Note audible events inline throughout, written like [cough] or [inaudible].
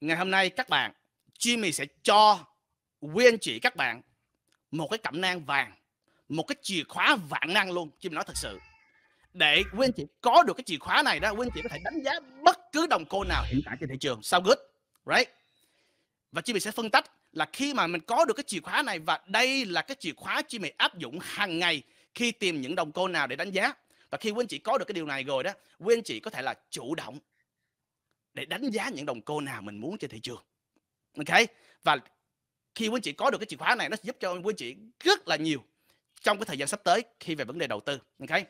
ngày hôm nay các bạn Jimmy sẽ cho quý anh chị các bạn một cái cẩm nang vàng một cái chìa khóa vạn năng luôn Jimmy nói thật sự để quý anh chị có được cái chìa khóa này đó quý anh chị có thể đánh giá bất cứ đồng cô nào hiện tại trên thị trường sao good right và Jimmy sẽ phân tách là khi mà mình có được cái chìa khóa này và đây là cái chìa khóa Jimmy áp dụng hàng ngày khi tìm những đồng cô nào để đánh giá và khi quý anh chị có được cái điều này rồi đó quý anh chị có thể là chủ động để đánh giá những đồng cô nào mình muốn trên thị trường ok và khi quý anh chị có được cái chìa khóa này nó giúp cho quý anh chị rất là nhiều trong cái thời gian sắp tới khi về vấn đề đầu tư ok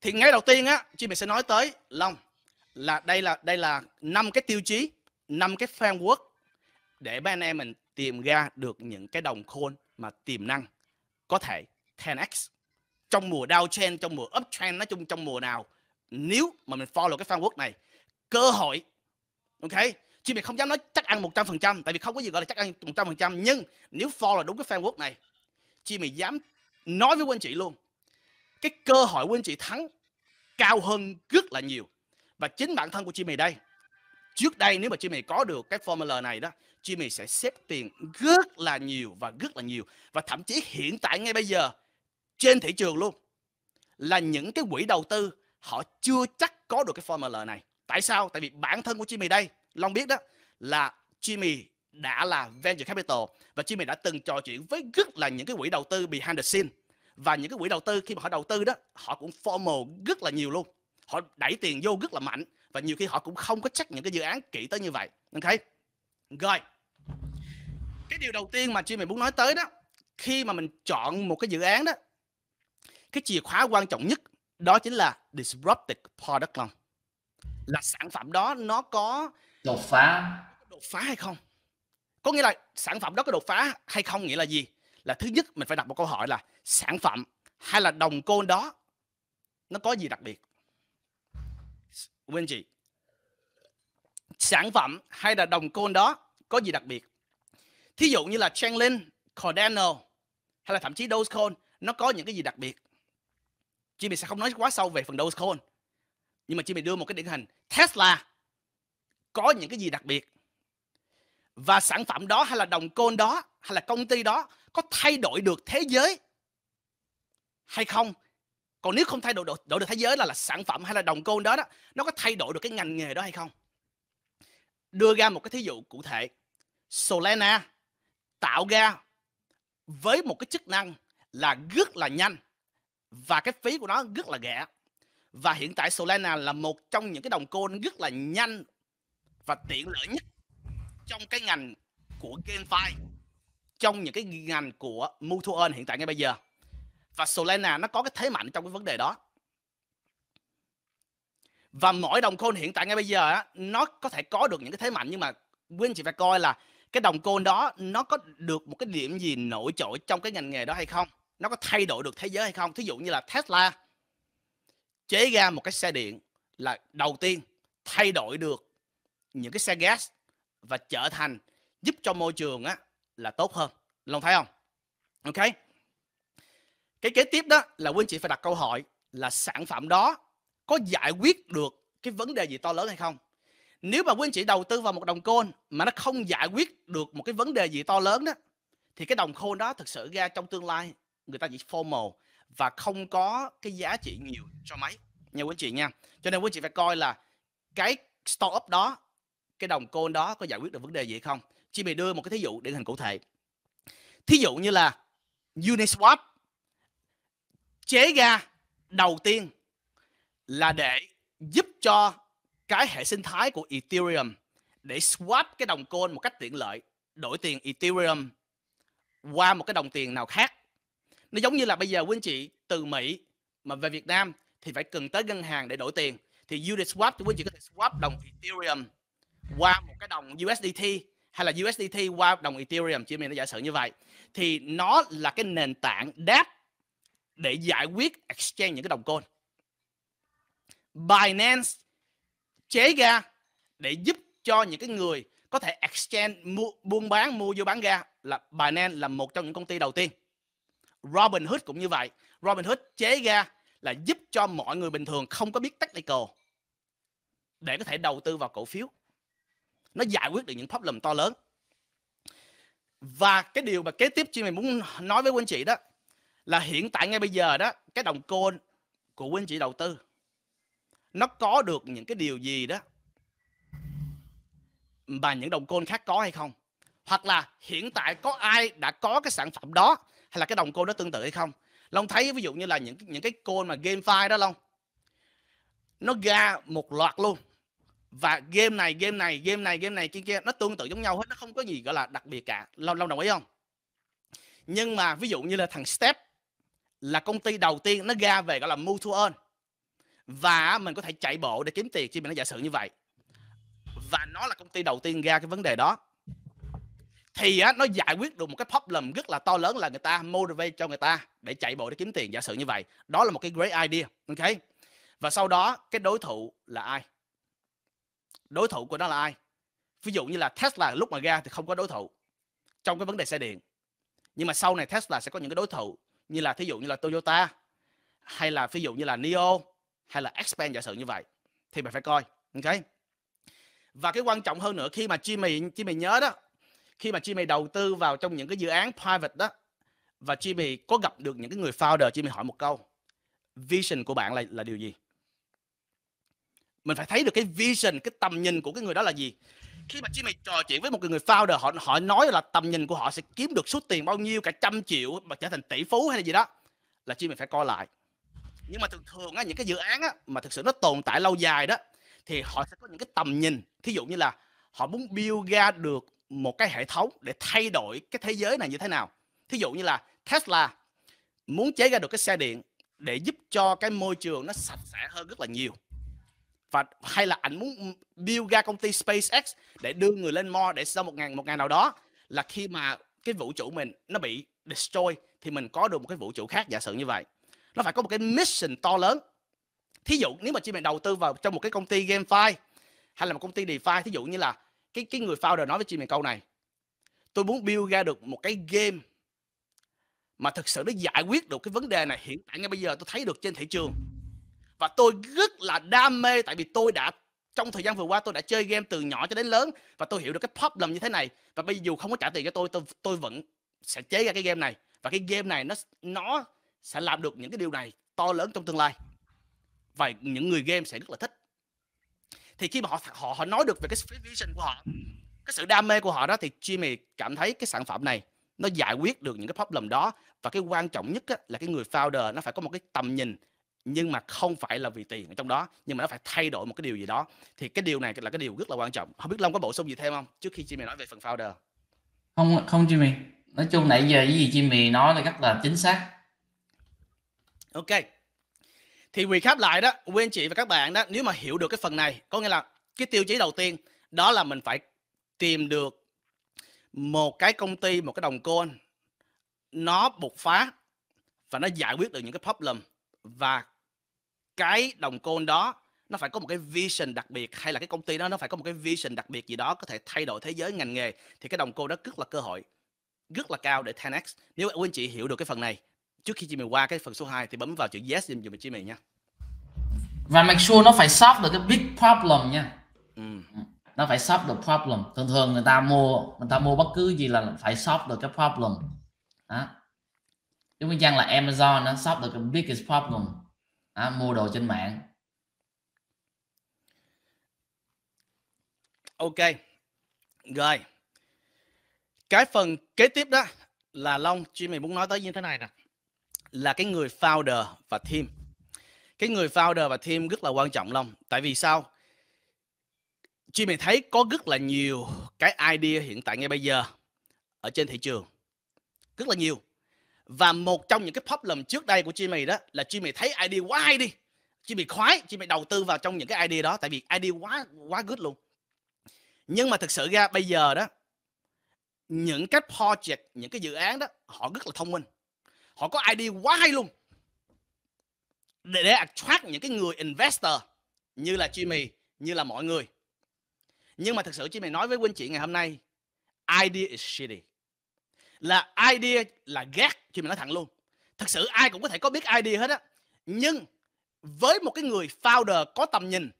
thì ngay đầu tiên á chị mình sẽ nói tới long là đây là đây là năm cái tiêu chí năm cái framework để mấy anh em mình tìm ra được những cái đồng khôn mà tiềm năng có thể 10x trong mùa downtrend trong mùa uptrend nói chung trong mùa nào nếu mà mình follow cái framework này cơ hội ok chứ mình không dám nói chắc ăn 100% tại vì không có gì gọi là chắc ăn 100% nhưng nếu for là đúng cái framework này chị mình dám nói với quý chị luôn cái cơ hội quý chị thắng cao hơn rất là nhiều và chính bản thân của chị mày đây trước đây nếu mà chị mày có được cái formula này đó chị mày sẽ xếp tiền rất là nhiều và rất là nhiều và thậm chí hiện tại ngay bây giờ trên thị trường luôn là những cái quỹ đầu tư họ chưa chắc có được cái formula này tại sao tại vì bản thân của Jimmy đây Long biết đó là Jimmy đã là venture capital và Jimmy đã từng trò chuyện với rất là những cái quỹ đầu tư behind the scene và những cái quỹ đầu tư khi mà họ đầu tư đó họ cũng formal rất là nhiều luôn họ đẩy tiền vô rất là mạnh và nhiều khi họ cũng không có chắc những cái dự án kỹ tới như vậy ok rồi cái điều đầu tiên mà Jimmy muốn nói tới đó khi mà mình chọn một cái dự án đó cái chìa khóa quan trọng nhất đó chính là disruptive product long là sản phẩm đó nó có đột phá đột phá hay không có nghĩa là sản phẩm đó có đột phá hay không nghĩa là gì là thứ nhất mình phải đặt một câu hỏi là sản phẩm hay là đồng côn đó nó có gì đặc biệt Quên chị sản phẩm hay là đồng côn đó có gì đặc biệt thí dụ như là Chainlink, Cardano hay là thậm chí Dogecoin nó có những cái gì đặc biệt mình sẽ không nói quá sâu về phần Dogecoin nhưng mà chị mình đưa một cái điển hình Tesla có những cái gì đặc biệt và sản phẩm đó hay là đồng côn đó hay là công ty đó có thay đổi được thế giới hay không còn nếu không thay đổi, đổi, đổi được thế giới là là sản phẩm hay là đồng côn đó đó nó có thay đổi được cái ngành nghề đó hay không đưa ra một cái thí dụ cụ thể Solana tạo ra với một cái chức năng là rất là nhanh và cái phí của nó rất là rẻ và hiện tại Solana là một trong những cái đồng coin rất là nhanh và tiện lợi nhất trong cái ngành của GameFi trong những cái ngành của mutual earn hiện tại ngay bây giờ và Solana nó có cái thế mạnh trong cái vấn đề đó và mỗi đồng coin hiện tại ngay bây giờ nó có thể có được những cái thế mạnh nhưng mà quên chị phải coi là cái đồng coin đó nó có được một cái điểm gì nổi trội trong cái ngành nghề đó hay không nó có thay đổi được thế giới hay không thí dụ như là Tesla chế ra một cái xe điện là đầu tiên thay đổi được những cái xe gas và trở thành giúp cho môi trường á là tốt hơn long thấy không ok cái kế tiếp đó là quý anh chị phải đặt câu hỏi là sản phẩm đó có giải quyết được cái vấn đề gì to lớn hay không nếu mà quý anh chị đầu tư vào một đồng côn mà nó không giải quyết được một cái vấn đề gì to lớn đó thì cái đồng côn đó thực sự ra trong tương lai người ta chỉ formal và không có cái giá trị nhiều cho máy nha quý anh chị nha cho nên quý anh chị phải coi là cái startup đó cái đồng coin đó có giải quyết được vấn đề gì không chị mày đưa một cái thí dụ để hình cụ thể thí dụ như là Uniswap chế ra đầu tiên là để giúp cho cái hệ sinh thái của Ethereum để swap cái đồng coin một cách tiện lợi đổi tiền Ethereum qua một cái đồng tiền nào khác nó giống như là bây giờ quý anh chị từ Mỹ mà về Việt Nam thì phải cần tới ngân hàng để đổi tiền thì Uniswap thì quý anh chị có thể swap đồng Ethereum qua một cái đồng USDT hay là USDT qua đồng Ethereum chỉ mình nó giả sử như vậy thì nó là cái nền tảng đáp để giải quyết exchange những cái đồng coin Binance chế ra để giúp cho những cái người có thể exchange mua, buôn bán mua vô bán ra là Binance là một trong những công ty đầu tiên Robin Hood cũng như vậy Robin Hood chế ra là giúp cho mọi người bình thường không có biết technical để có thể đầu tư vào cổ phiếu nó giải quyết được những problem to lớn và cái điều mà kế tiếp chị mình muốn nói với quý anh chị đó là hiện tại ngay bây giờ đó cái đồng coin của quý anh chị đầu tư nó có được những cái điều gì đó mà những đồng coin khác có hay không hoặc là hiện tại có ai đã có cái sản phẩm đó hay là cái đồng code nó tương tự hay không long thấy ví dụ như là những những cái code mà game file đó long nó ra một loạt luôn và game này game này game này game này kia kia nó tương tự giống nhau hết nó không có gì gọi là đặc biệt cả long long đồng ý không nhưng mà ví dụ như là thằng step là công ty đầu tiên nó ra về gọi là mutual earn và mình có thể chạy bộ để kiếm tiền khi mình nó giả sử như vậy và nó là công ty đầu tiên ra cái vấn đề đó thì á, nó giải quyết được một cái problem rất là to lớn là người ta motivate cho người ta để chạy bộ để kiếm tiền giả sử như vậy đó là một cái great idea ok và sau đó cái đối thủ là ai đối thủ của nó là ai ví dụ như là Tesla lúc mà ra thì không có đối thủ trong cái vấn đề xe điện nhưng mà sau này Tesla sẽ có những cái đối thủ như là thí dụ như là Toyota hay là ví dụ như là Neo hay là Xpeng giả sử như vậy thì mình phải coi ok và cái quan trọng hơn nữa khi mà chi chi Jimmy nhớ đó khi mà Jimmy đầu tư vào trong những cái dự án private đó và Jimmy có gặp được những cái người founder Jimmy hỏi một câu vision của bạn là là điều gì mình phải thấy được cái vision cái tầm nhìn của cái người đó là gì khi mà Jimmy trò chuyện với một người founder họ họ nói là tầm nhìn của họ sẽ kiếm được số tiền bao nhiêu cả trăm triệu mà trở thành tỷ phú hay là gì đó là Jimmy phải coi lại nhưng mà thường thường á, những cái dự án á, mà thực sự nó tồn tại lâu dài đó thì họ sẽ có những cái tầm nhìn thí dụ như là họ muốn build ra được một cái hệ thống để thay đổi cái thế giới này như thế nào thí dụ như là Tesla muốn chế ra được cái xe điện để giúp cho cái môi trường nó sạch sẽ hơn rất là nhiều và hay là ảnh muốn build ra công ty SpaceX để đưa người lên Mars để sau một ngày một ngày nào đó là khi mà cái vũ trụ mình nó bị destroy thì mình có được một cái vũ trụ khác giả sử như vậy nó phải có một cái mission to lớn thí dụ nếu mà chị mình đầu tư vào trong một cái công ty GameFi hay là một công ty DeFi thí dụ như là cái cái người founder nói với chị mình câu này tôi muốn build ra được một cái game mà thực sự nó giải quyết được cái vấn đề này hiện tại ngay bây giờ tôi thấy được trên thị trường và tôi rất là đam mê tại vì tôi đã trong thời gian vừa qua tôi đã chơi game từ nhỏ cho đến lớn và tôi hiểu được cái problem như thế này và bây giờ dù không có trả tiền cho tôi tôi tôi vẫn sẽ chế ra cái game này và cái game này nó nó sẽ làm được những cái điều này to lớn trong tương lai và những người game sẽ rất là thích thì khi mà họ họ họ nói được về cái vision của họ cái sự đam mê của họ đó thì Jimmy cảm thấy cái sản phẩm này nó giải quyết được những cái problem đó và cái quan trọng nhất á, là cái người founder nó phải có một cái tầm nhìn nhưng mà không phải là vì tiền ở trong đó nhưng mà nó phải thay đổi một cái điều gì đó thì cái điều này là cái điều rất là quan trọng không biết long có bổ sung gì thêm không trước khi Jimmy nói về phần founder không không Jimmy nói chung nãy giờ cái gì Jimmy nói là rất là chính xác ok thì recap lại đó quý anh chị và các bạn đó nếu mà hiểu được cái phần này có nghĩa là cái tiêu chí đầu tiên đó là mình phải tìm được một cái công ty một cái đồng coin nó bộc phá và nó giải quyết được những cái problem và cái đồng coin đó nó phải có một cái vision đặc biệt hay là cái công ty đó nó phải có một cái vision đặc biệt gì đó có thể thay đổi thế giới ngành nghề thì cái đồng coin đó rất là cơ hội rất là cao để 10x nếu quý anh chị hiểu được cái phần này trước khi chị mình qua cái phần số 2 thì bấm vào chữ yes dùm mình Jimmy nha và make sure nó phải solve được cái big problem nha ừ. nó phải solve được problem thường thường người ta mua người ta mua bất cứ gì là phải solve được cái problem đó chúng mình chăng là Amazon nó solve được cái biggest problem đó, mua đồ trên mạng ok rồi cái phần kế tiếp đó là long chị mày muốn nói tới như thế này nè là cái người founder và team cái người founder và team rất là quan trọng long tại vì sao chị mình thấy có rất là nhiều cái idea hiện tại ngay bây giờ ở trên thị trường rất là nhiều và một trong những cái problem trước đây của chị mày đó là chị mày thấy idea quá hay đi chị mày khoái chị mày đầu tư vào trong những cái idea đó tại vì idea quá quá good luôn nhưng mà thực sự ra bây giờ đó những cái project những cái dự án đó họ rất là thông minh họ có ID quá hay luôn để, để attract những cái người investor như là Jimmy như là mọi người nhưng mà thật sự Jimmy nói với quý anh chị ngày hôm nay idea is shitty là idea là ghét Jimmy nói thẳng luôn thật sự ai cũng có thể có biết idea hết á nhưng với một cái người founder có tầm nhìn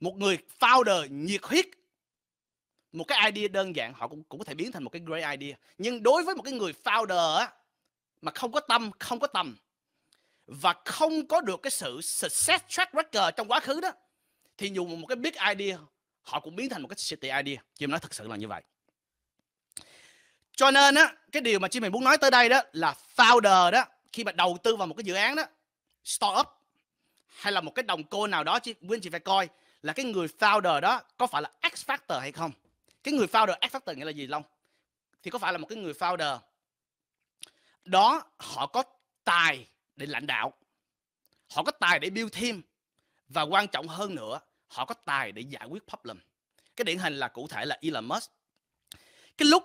một người founder nhiệt huyết một cái idea đơn giản họ cũng cũng có thể biến thành một cái great idea nhưng đối với một cái người founder á mà không có tâm không có tầm và không có được cái sự success track record trong quá khứ đó thì dù một cái big idea họ cũng biến thành một cái shitty idea chị nói thật sự là như vậy cho nên á cái điều mà chị mình muốn nói tới đây đó là founder đó khi mà đầu tư vào một cái dự án đó startup hay là một cái đồng cô nào đó chứ nguyên chị phải coi là cái người founder đó có phải là X factor hay không cái người founder X factor nghĩa là gì long thì có phải là một cái người founder đó họ có tài để lãnh đạo họ có tài để build team và quan trọng hơn nữa họ có tài để giải quyết problem cái điển hình là cụ thể là Elon Musk cái lúc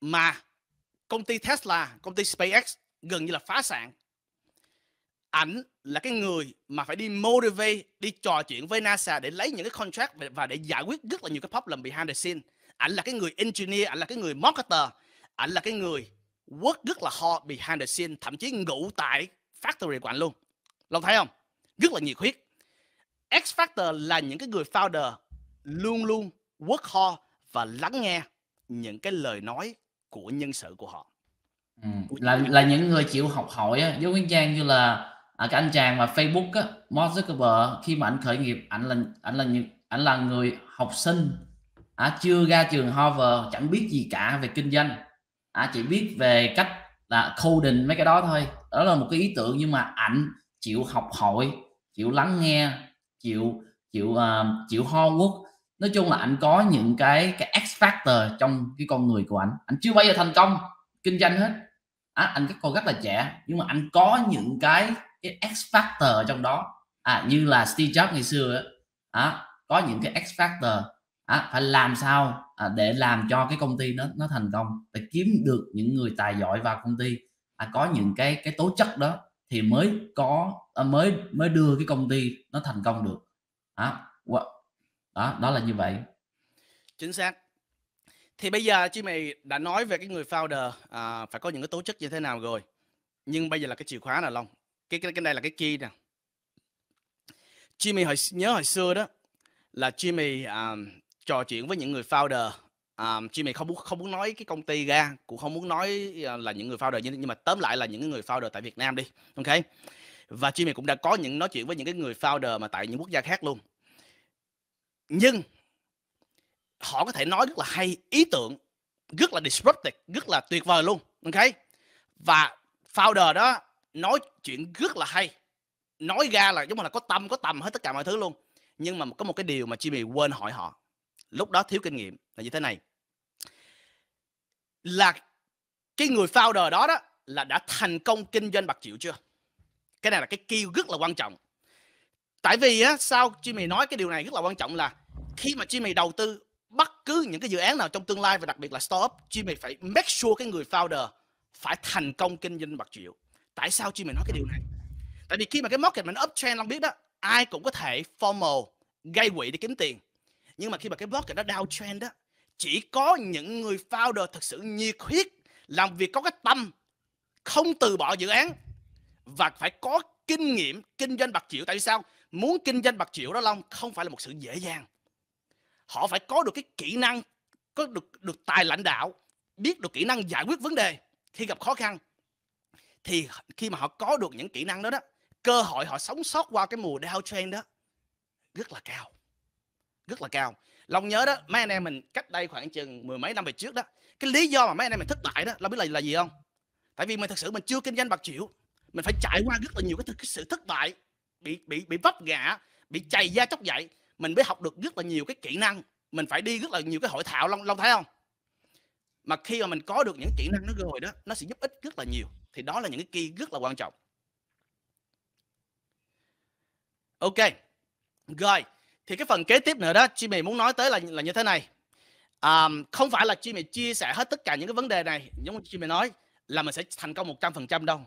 mà công ty Tesla công ty SpaceX gần như là phá sản ảnh là cái người mà phải đi motivate đi trò chuyện với NASA để lấy những cái contract và để giải quyết rất là nhiều cái problem behind the scene ảnh là cái người engineer ảnh là cái người marketer ảnh là cái người work rất là hot behind the scene thậm chí ngủ tại factory của anh luôn long thấy không rất là nhiệt huyết X Factor là những cái người founder luôn luôn work hard và lắng nghe những cái lời nói của nhân sự của họ ừ. là những là những người chịu học hỏi á, giống như Giang như là à, cái anh chàng mà Facebook á, Mark Zuckerberg khi mà anh khởi nghiệp anh là anh là những anh là người học sinh à, chưa ra trường Harvard chẳng biết gì cả về kinh doanh à, chỉ biết về cách là coding mấy cái đó thôi đó là một cái ý tưởng nhưng mà ảnh chịu học hỏi chịu lắng nghe chịu chịu uh, chịu homework nói chung là anh có những cái cái x factor trong cái con người của anh anh chưa bao giờ thành công kinh doanh hết à, anh các còn rất là trẻ nhưng mà anh có những cái cái x factor trong đó à như là Steve Jobs ngày xưa á à, có những cái x factor à, phải làm sao à, để làm cho cái công ty nó nó thành công phải kiếm được những người tài giỏi vào công ty à, có những cái cái tố chất đó thì mới có à, mới mới đưa cái công ty nó thành công được à, đó đó là như vậy chính xác thì bây giờ chị mày đã nói về cái người founder à, phải có những cái tố chất như thế nào rồi nhưng bây giờ là cái chìa khóa là long cái cái cái đây là cái key nè Jimmy hồi nhớ hồi xưa đó là Jimmy um, à, trò chuyện với những người founder à, chứ mình không muốn không muốn nói cái công ty ra cũng không muốn nói à, là những người founder nhưng, nhưng mà tóm lại là những người founder tại Việt Nam đi ok và chị Jimmy cũng đã có những nói chuyện với những cái người founder mà tại những quốc gia khác luôn nhưng họ có thể nói rất là hay ý tưởng rất là disruptive rất là tuyệt vời luôn ok và founder đó nói chuyện rất là hay nói ra là giống như là có tâm có tầm hết tất cả mọi thứ luôn nhưng mà có một cái điều mà chị Jimmy quên hỏi họ lúc đó thiếu kinh nghiệm là như thế này là cái người founder đó đó là đã thành công kinh doanh bạc triệu chưa cái này là cái kêu rất là quan trọng tại vì á sao Jimmy nói cái điều này rất là quan trọng là khi mà Jimmy đầu tư bất cứ những cái dự án nào trong tương lai và đặc biệt là startup Jimmy phải make sure cái người founder phải thành công kinh doanh bạc triệu tại sao Jimmy nói cái điều này tại vì khi mà cái market mình uptrend long biết đó ai cũng có thể formal gây quỹ để kiếm tiền nhưng mà khi mà cái này nó trend đó chỉ có những người founder thật sự nhiệt huyết làm việc có cái tâm không từ bỏ dự án và phải có kinh nghiệm kinh doanh bạc triệu tại vì sao muốn kinh doanh bạc triệu đó long không phải là một sự dễ dàng họ phải có được cái kỹ năng có được được tài lãnh đạo biết được kỹ năng giải quyết vấn đề khi gặp khó khăn thì khi mà họ có được những kỹ năng đó đó cơ hội họ sống sót qua cái mùa downtrend đó rất là cao rất là cao long nhớ đó mấy anh em mình cách đây khoảng chừng mười mấy năm về trước đó cái lý do mà mấy anh em mình thất bại đó là biết là là gì không tại vì mình thật sự mình chưa kinh doanh bạc triệu mình phải trải qua rất là nhiều cái, cái sự thất bại bị bị bị vấp ngã bị chày da chóc dậy mình mới học được rất là nhiều cái kỹ năng mình phải đi rất là nhiều cái hội thảo long long thấy không mà khi mà mình có được những kỹ năng nó rồi đó nó sẽ giúp ích rất là nhiều thì đó là những cái kia rất là quan trọng ok rồi thì cái phần kế tiếp nữa đó Jimmy muốn nói tới là là như thế này um, không phải là Jimmy chia sẻ hết tất cả những cái vấn đề này giống như Jimmy nói là mình sẽ thành công 100% đâu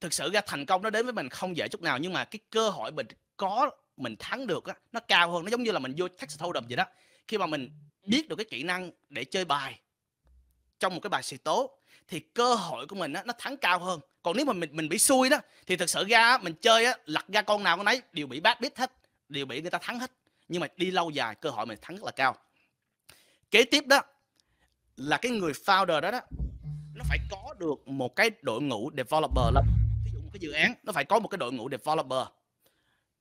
thực sự ra thành công nó đến với mình không dễ chút nào nhưng mà cái cơ hội mình có mình thắng được á nó cao hơn nó giống như là mình vô Texas Hold'em vậy đó khi mà mình ừ. biết được cái kỹ năng để chơi bài trong một cái bài xì tố thì cơ hội của mình á, nó thắng cao hơn còn nếu mà mình mình bị xui đó thì thực sự ra mình chơi á, lật ra con nào con ấy đều bị bad bít hết điều Mỹ người ta thắng hết nhưng mà đi lâu dài cơ hội mình thắng rất là cao kế tiếp đó là cái người founder đó đó nó phải có được một cái đội ngũ developer lắm ví dụ một cái dự án nó phải có một cái đội ngũ developer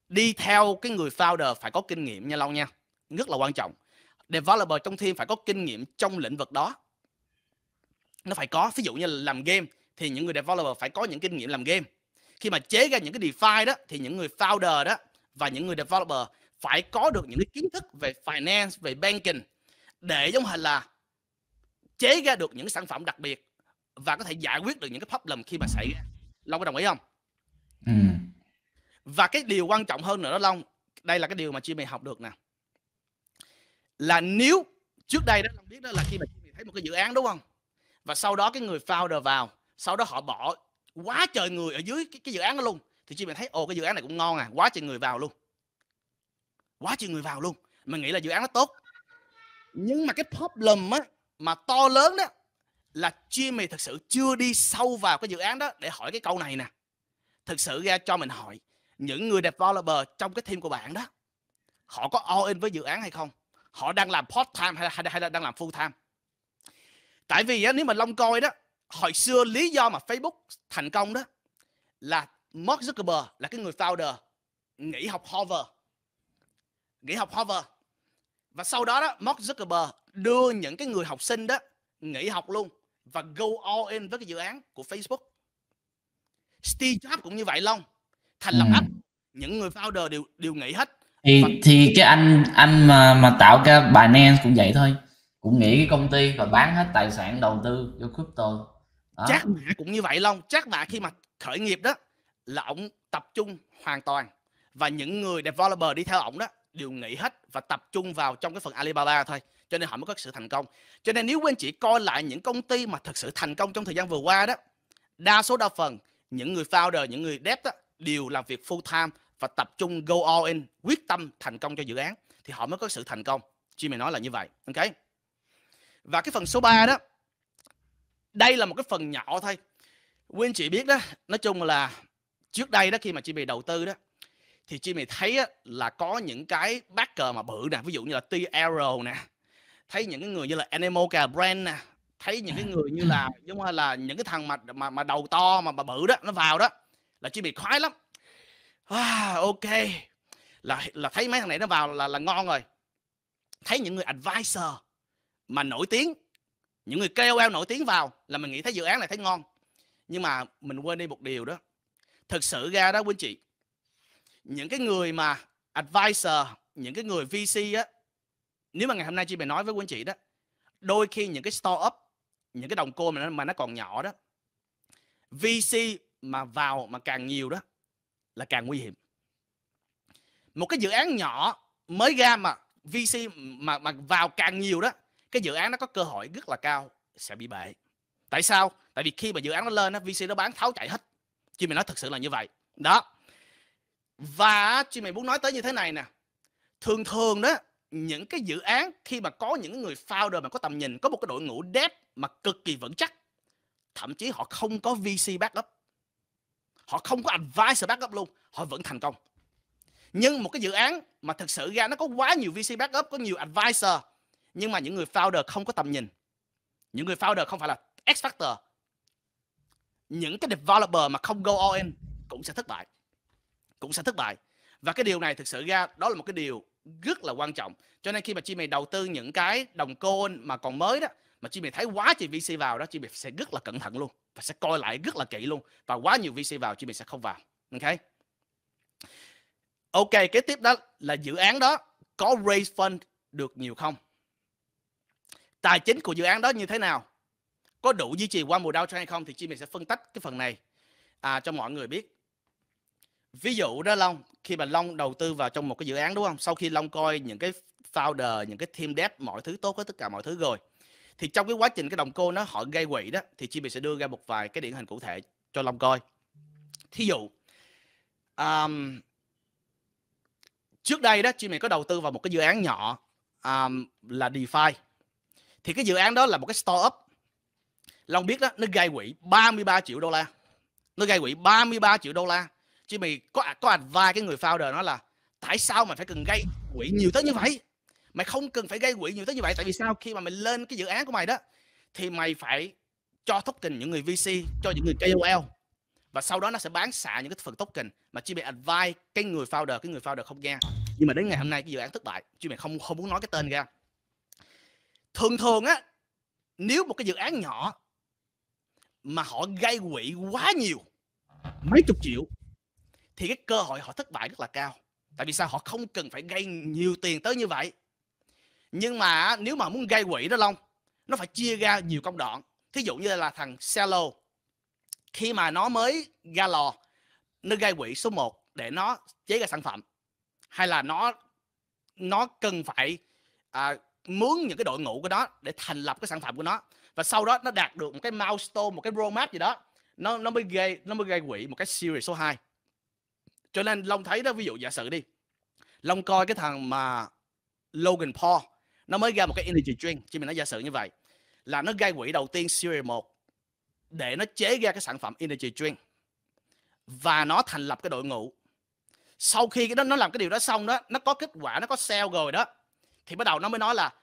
đi theo cái người founder phải có kinh nghiệm nha lâu nha rất là quan trọng developer trong team phải có kinh nghiệm trong lĩnh vực đó nó phải có ví dụ như là làm game thì những người developer phải có những kinh nghiệm làm game khi mà chế ra những cái DeFi đó thì những người founder đó và những người developer phải có được những cái kiến thức về finance, về banking để giống hình là chế ra được những sản phẩm đặc biệt và có thể giải quyết được những cái problem khi mà xảy ra. Long có đồng ý không? Ừ. Và cái điều quan trọng hơn nữa đó Long, đây là cái điều mà chị mày học được nè. Là nếu trước đây đó Long biết đó là khi mà chị mày thấy một cái dự án đúng không? Và sau đó cái người founder vào, sau đó họ bỏ quá trời người ở dưới cái, cái dự án đó luôn thì chị mình thấy ồ cái dự án này cũng ngon à quá trình người vào luôn quá trình người vào luôn mình nghĩ là dự án nó tốt nhưng mà cái problem á mà to lớn đó là Jimmy thực sự chưa đi sâu vào cái dự án đó để hỏi cái câu này nè thực sự ra cho mình hỏi những người developer trong cái team của bạn đó họ có all in với dự án hay không họ đang làm part time hay là, hay, là, hay là đang làm full time tại vì á, nếu mà long coi đó hồi xưa lý do mà facebook thành công đó là Mark Zuckerberg là cái người founder nghỉ học Harvard nghỉ học Harvard và sau đó đó Mark Zuckerberg đưa những cái người học sinh đó nghỉ học luôn và go all in với cái dự án của Facebook Steve Jobs cũng như vậy Long thành lập ừ. app những người founder đều đều nghỉ hết thì và... thì cái anh anh mà mà tạo cái bài Binance cũng vậy thôi cũng nghỉ cái công ty và bán hết tài sản đầu tư vô crypto đó. chắc mã cũng như vậy Long chắc mã khi mà khởi nghiệp đó là ổng tập trung hoàn toàn và những người developer đi theo ổng đó đều nghĩ hết và tập trung vào trong cái phần Alibaba thôi cho nên họ mới có sự thành công cho nên nếu quý anh chị coi lại những công ty mà thực sự thành công trong thời gian vừa qua đó đa số đa phần những người founder những người dev đó, đều làm việc full time và tập trung go all in quyết tâm thành công cho dự án thì họ mới có sự thành công chị mày nói là như vậy ok và cái phần số 3 đó đây là một cái phần nhỏ thôi quý anh chị biết đó nói chung là trước đây đó khi mà chị mày đầu tư đó thì chị mày thấy á, là có những cái bác cờ mà bự nè ví dụ như là TR nè thấy những cái người như là Anemoca brand nè thấy những cái người như là [laughs] giống như là những cái thằng mà mà mà đầu to mà mà bự đó nó vào đó là chị mày khoái lắm à, ok là là thấy mấy thằng này nó vào là là ngon rồi thấy những người advisor mà nổi tiếng những người KOL nổi tiếng vào là mình nghĩ thấy dự án này thấy ngon nhưng mà mình quên đi một điều đó thực sự ra đó quý anh chị những cái người mà advisor những cái người VC á nếu mà ngày hôm nay chị mày nói với quý anh chị đó đôi khi những cái store up những cái đồng cô mà nó, mà nó còn nhỏ đó VC mà vào mà càng nhiều đó là càng nguy hiểm một cái dự án nhỏ mới ra mà VC mà mà vào càng nhiều đó cái dự án nó có cơ hội rất là cao sẽ bị bể tại sao tại vì khi mà dự án nó lên á VC nó bán tháo chạy hết chị mày nói thật sự là như vậy đó và chị mày muốn nói tới như thế này nè thường thường đó những cái dự án khi mà có những người founder mà có tầm nhìn có một cái đội ngũ dev mà cực kỳ vững chắc thậm chí họ không có VC backup họ không có advisor backup luôn họ vẫn thành công nhưng một cái dự án mà thực sự ra nó có quá nhiều VC backup có nhiều advisor nhưng mà những người founder không có tầm nhìn những người founder không phải là X factor những cái developer mà không go all in cũng sẽ thất bại cũng sẽ thất bại và cái điều này thực sự ra đó là một cái điều rất là quan trọng cho nên khi mà chị mày đầu tư những cái đồng coin mà còn mới đó mà chị mày thấy quá chị VC vào đó chị mày sẽ rất là cẩn thận luôn và sẽ coi lại rất là kỹ luôn và quá nhiều VC vào chị mày sẽ không vào ok ok kế tiếp đó là dự án đó có raise fund được nhiều không tài chính của dự án đó như thế nào có đủ duy trì qua mùa đau trend hay không thì chị mình sẽ phân tách cái phần này à, cho mọi người biết ví dụ đó long khi mà long đầu tư vào trong một cái dự án đúng không sau khi long coi những cái founder những cái team dev mọi thứ tốt hết tất cả mọi thứ rồi thì trong cái quá trình cái đồng cô nó họ gây quỹ đó thì chị mình sẽ đưa ra một vài cái điển hình cụ thể cho long coi thí dụ um, trước đây đó chị mình có đầu tư vào một cái dự án nhỏ um, là DeFi thì cái dự án đó là một cái startup Long biết đó nó gây quỹ 33 triệu đô la nó gây quỹ 33 triệu đô la chứ mày có có vai cái người founder nó là tại sao mày phải cần gây quỹ nhiều tới như vậy mày không cần phải gây quỹ nhiều tới như vậy tại vì sao khi mà mày lên cái dự án của mày đó thì mày phải cho token những người VC cho những người KOL và sau đó nó sẽ bán xạ những cái phần token mà chỉ bị advise cái người founder cái người founder không nghe nhưng mà đến ngày hôm nay cái dự án thất bại chứ mày không không muốn nói cái tên ra thường thường á nếu một cái dự án nhỏ mà họ gây quỹ quá nhiều mấy chục triệu thì cái cơ hội họ thất bại rất là cao tại vì sao họ không cần phải gây nhiều tiền tới như vậy nhưng mà nếu mà muốn gây quỹ đó long nó phải chia ra nhiều công đoạn thí dụ như là thằng Cello khi mà nó mới ra lò nó gây quỹ số 1 để nó chế ra sản phẩm hay là nó nó cần phải à, mướn những cái đội ngũ của nó để thành lập cái sản phẩm của nó và sau đó nó đạt được một cái milestone một cái roadmap gì đó nó nó mới gây nó mới gây quỹ một cái series số 2 cho nên long thấy đó ví dụ giả sử đi long coi cái thằng mà Logan Paul nó mới ra một cái energy drink chứ mình nói giả sử như vậy là nó gây quỹ đầu tiên series 1 để nó chế ra cái sản phẩm energy drink và nó thành lập cái đội ngũ sau khi cái đó nó làm cái điều đó xong đó nó có kết quả nó có sale rồi đó thì bắt đầu nó mới nói là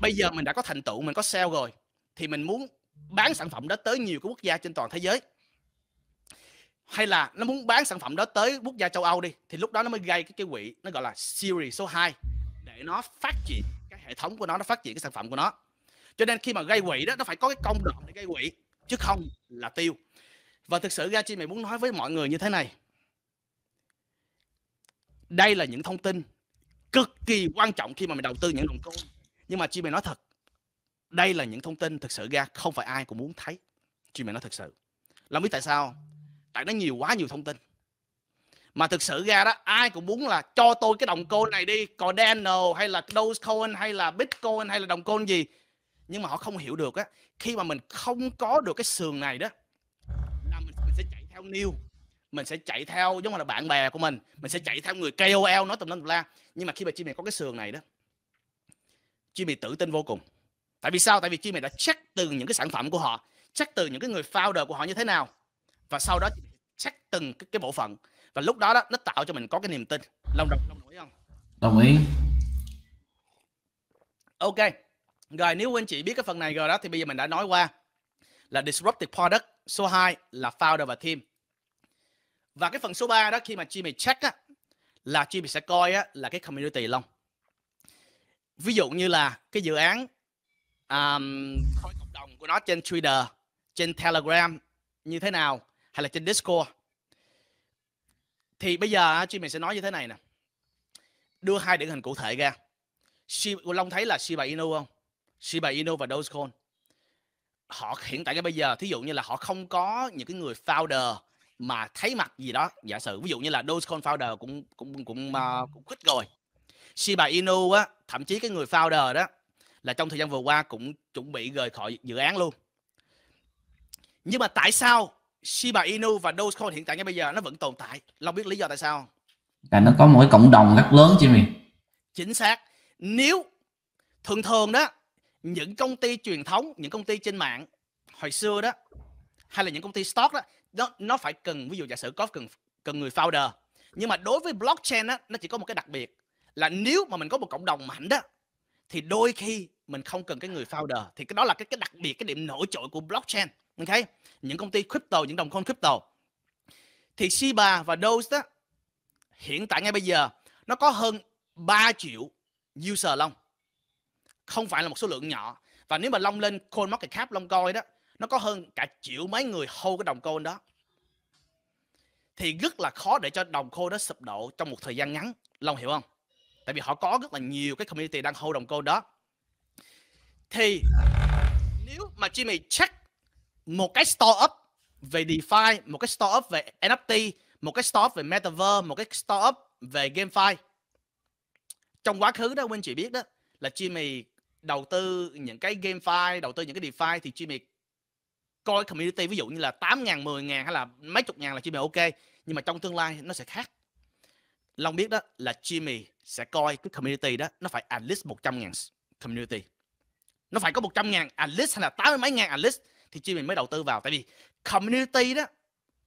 bây giờ mình đã có thành tựu mình có sale rồi thì mình muốn bán sản phẩm đó tới nhiều cái quốc gia trên toàn thế giới hay là nó muốn bán sản phẩm đó tới quốc gia châu Âu đi thì lúc đó nó mới gây cái cái quỹ nó gọi là series số 2 để nó phát triển cái hệ thống của nó nó phát triển cái sản phẩm của nó cho nên khi mà gây quỹ đó nó phải có cái công đoạn để gây quỹ chứ không là tiêu và thực sự ra chị mày muốn nói với mọi người như thế này đây là những thông tin cực kỳ quan trọng khi mà mày đầu tư những đồng coin nhưng mà chị mày nói thật đây là những thông tin thực sự ra không phải ai cũng muốn thấy chị mà nó thật sự làm biết tại sao tại nó nhiều quá nhiều thông tin mà thực sự ra đó ai cũng muốn là cho tôi cái đồng coin này đi Cardano hay là Dogecoin hay là Bitcoin hay là đồng coin gì nhưng mà họ không hiểu được á khi mà mình không có được cái sườn này đó là mình, mình sẽ chạy theo new mình sẽ chạy theo giống như là bạn bè của mình mình sẽ chạy theo người KOL nói tùm lum la nhưng mà khi mà chị mày có cái sườn này đó chị mày tự tin vô cùng tại vì sao tại vì chị mày đã check từng những cái sản phẩm của họ check từ những cái người founder của họ như thế nào và sau đó check từng cái, cái bộ phận và lúc đó đó nó tạo cho mình có cái niềm tin long đồng đồng ý không đồng ý ok rồi nếu anh chị biết cái phần này rồi đó thì bây giờ mình đã nói qua là disruptive product số 2 là founder và team và cái phần số 3 đó khi mà chị mày check á là chị mày sẽ coi á là cái community long ví dụ như là cái dự án um, khối cộng đồng của nó trên Twitter, trên Telegram như thế nào hay là trên Discord. Thì bây giờ chị mình sẽ nói như thế này nè. Đưa hai điển hình cụ thể ra. Long thấy là Shiba Inu không? Shiba Inu và Dogecoin. Họ hiện tại cái bây giờ thí dụ như là họ không có những cái người founder mà thấy mặt gì đó giả sử ví dụ như là Dogecoin founder cũng cũng cũng ờ, cũng, uh, cũng khích rồi Shiba Inu á thậm chí cái người founder đó là trong thời gian vừa qua cũng chuẩn bị rời khỏi dự án luôn nhưng mà tại sao Shiba Inu và Dogecoin hiện tại ngay bây giờ nó vẫn tồn tại Long biết lý do tại sao Là nó có một cái cộng đồng rất lớn chứ mình Chính xác Nếu thường thường đó những công ty truyền thống những công ty trên mạng hồi xưa đó hay là những công ty stock đó nó, nó phải cần ví dụ giả sử có cần cần người founder nhưng mà đối với blockchain đó, nó chỉ có một cái đặc biệt là nếu mà mình có một cộng đồng mạnh đó thì đôi khi mình không cần cái người founder thì cái đó là cái cái đặc biệt cái điểm nổi trội của blockchain ok những công ty crypto những đồng coin crypto thì Shiba và Doge đó hiện tại ngay bây giờ nó có hơn 3 triệu user long không phải là một số lượng nhỏ và nếu mà long lên coin market cap long coi đó nó có hơn cả triệu mấy người hold cái đồng coin đó thì rất là khó để cho đồng coin đó sụp đổ trong một thời gian ngắn long hiểu không tại vì họ có rất là nhiều cái community đang hold đồng coin đó thì nếu mà Jimmy check một cái store up về DeFi, một cái store up về NFT, một cái store up về Metaverse, một cái store up về GameFi. Trong quá khứ đó, Win chị biết đó là Jimmy đầu tư những cái GameFi, đầu tư những cái DeFi thì Jimmy coi community ví dụ như là 8 ngàn, 10 ngàn hay là mấy chục ngàn là Jimmy ok. Nhưng mà trong tương lai nó sẽ khác. Long biết đó là Jimmy sẽ coi cái community đó nó phải at least 100 ngàn community nó phải có 100 ngàn at least hay là 80 mấy ngàn at least thì Jimmy mới đầu tư vào tại vì community đó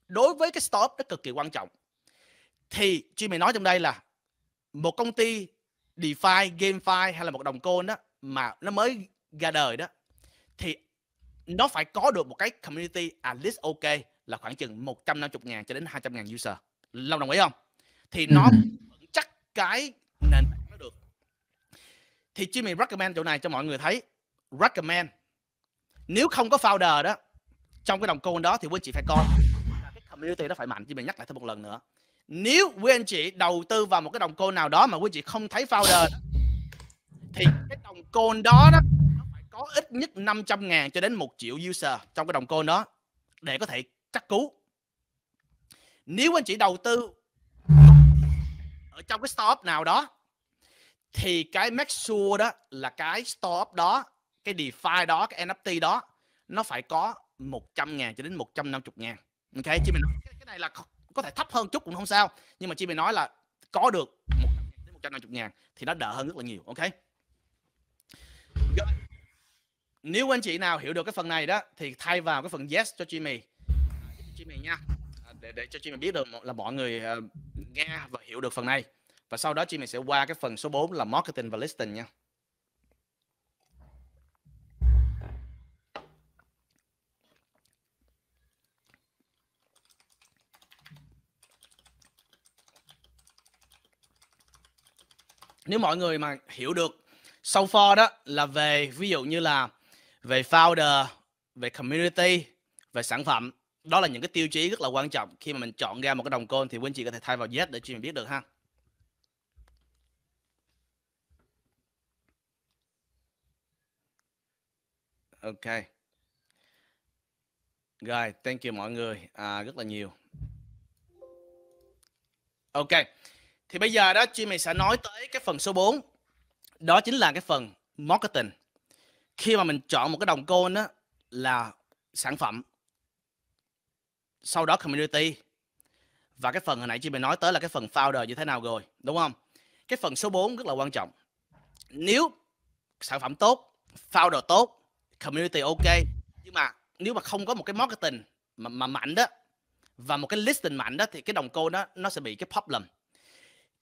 đối với cái startup nó cực kỳ quan trọng thì Jimmy nói trong đây là một công ty DeFi, GameFi hay là một đồng coin đó mà nó mới ra đời đó thì nó phải có được một cái community at least ok là khoảng chừng 150 ngàn cho đến 200 ngàn user. Long đồng ý không? thì ừ. nó ừ. chắc cái nền tảng nó được thì Jimmy recommend chỗ này cho mọi người thấy recommend nếu không có founder đó trong cái đồng coin đó thì quý anh chị phải coi cái community nó phải mạnh chứ mình nhắc lại thêm một lần nữa nếu quý anh chị đầu tư vào một cái đồng coin nào đó mà quý anh chị không thấy founder đó, thì cái đồng coin đó, đó nó phải có ít nhất 500 ngàn cho đến 1 triệu user trong cái đồng coin đó để có thể chắc cú. nếu anh chị đầu tư ở trong cái stop nào đó thì cái make sure đó là cái stop đó cái DeFi đó cái NFT đó nó phải có 100 ngàn cho đến 150 ngàn ok chị mình nói cái này là có thể thấp hơn chút cũng không sao nhưng mà chị mình nói là có được 100 đến 150 ngàn thì nó đỡ hơn rất là nhiều ok nếu anh chị nào hiểu được cái phần này đó thì thay vào cái phần yes cho chị mì chị mì nha à, để để cho chị mì biết được là mọi người ờ, nghe và hiểu được phần này và sau đó chị mình sẽ qua cái phần số 4 là marketing và listing nha nếu mọi người mà hiểu được so far đó là về ví dụ như là về founder về community về sản phẩm đó là những cái tiêu chí rất là quan trọng khi mà mình chọn ra một cái đồng côn thì quý anh chị có thể thay vào yes để chị mình biết được ha ok rồi thank you mọi người à, rất là nhiều ok thì bây giờ đó chị mình sẽ nói tới cái phần số 4 đó chính là cái phần marketing khi mà mình chọn một cái đồng côn đó là sản phẩm sau đó community và cái phần hồi nãy chị mình nói tới là cái phần founder như thế nào rồi đúng không cái phần số 4 rất là quan trọng nếu sản phẩm tốt founder tốt community ok nhưng mà nếu mà không có một cái marketing mà, mà mạnh đó và một cái listing mạnh đó thì cái đồng cô đó nó sẽ bị cái problem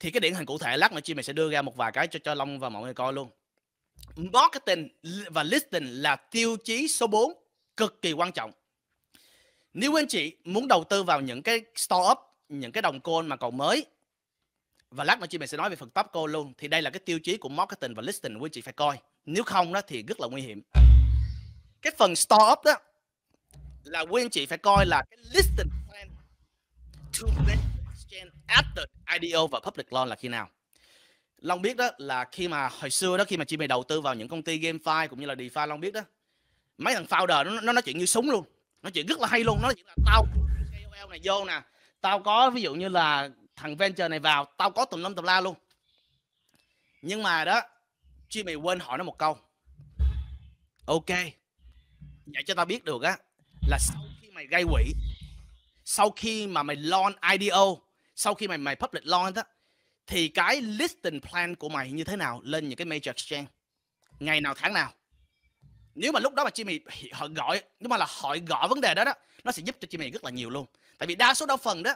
thì cái điển hình cụ thể lát nữa chị mình sẽ đưa ra một vài cái cho cho Long và mọi người coi luôn marketing và listing là tiêu chí số 4 cực kỳ quan trọng nếu anh chị muốn đầu tư vào những cái startup những cái đồng coin mà còn mới và lát nữa chị mình sẽ nói về phần top coin luôn thì đây là cái tiêu chí của marketing và listing của anh chị phải coi nếu không đó thì rất là nguy hiểm cái phần startup đó là quý anh chị phải coi là cái listing plan to exchange after IDO và public launch là khi nào Long biết đó là khi mà hồi xưa đó khi mà chị mày đầu tư vào những công ty GameFi cũng như là DeFi Long biết đó mấy thằng founder nó, nó nói chuyện như súng luôn nói chuyện rất là hay luôn nó chuyện là tao KOL này vô nè tao có ví dụ như là thằng venture này vào tao có tùm lum tùm la luôn nhưng mà đó mày quên hỏi nó một câu ok vậy cho tao biết được á là sau khi mày gây quỹ sau khi mà mày launch IDO sau khi mày mày public launch đó thì cái listing plan của mày như thế nào lên những cái major exchange ngày nào tháng nào nếu mà lúc đó mà chị mì họ gọi nếu mà là họ gõ vấn đề đó đó nó sẽ giúp cho chị mì rất là nhiều luôn tại vì đa số đa phần đó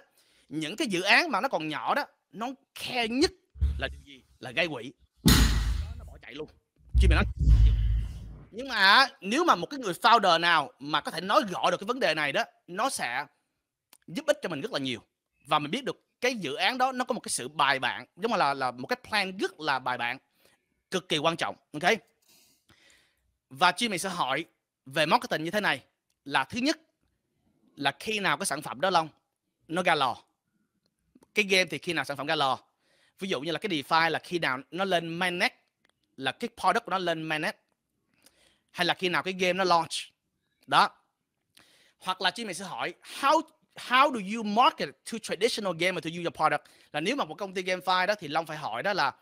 những cái dự án mà nó còn nhỏ đó nó khe nhất là điều gì là gây quỹ nó bỏ chạy luôn chị mì nói nhưng mà nếu mà một cái người founder nào mà có thể nói rõ được cái vấn đề này đó nó sẽ giúp ích cho mình rất là nhiều và mình biết được cái dự án đó nó có một cái sự bài bản giống như là là một cái plan rất là bài bản cực kỳ quan trọng ok và chuyên mình sẽ hỏi về marketing như thế này là thứ nhất là khi nào cái sản phẩm đó long nó ra lò cái game thì khi nào sản phẩm ra lò ví dụ như là cái DeFi là khi nào nó lên mainnet là cái product của nó lên mainnet hay là khi nào cái game nó launch đó hoặc là chuyên mình sẽ hỏi how how do you market to traditional game to user product là nếu mà một công ty GameFi đó thì Long phải hỏi đó là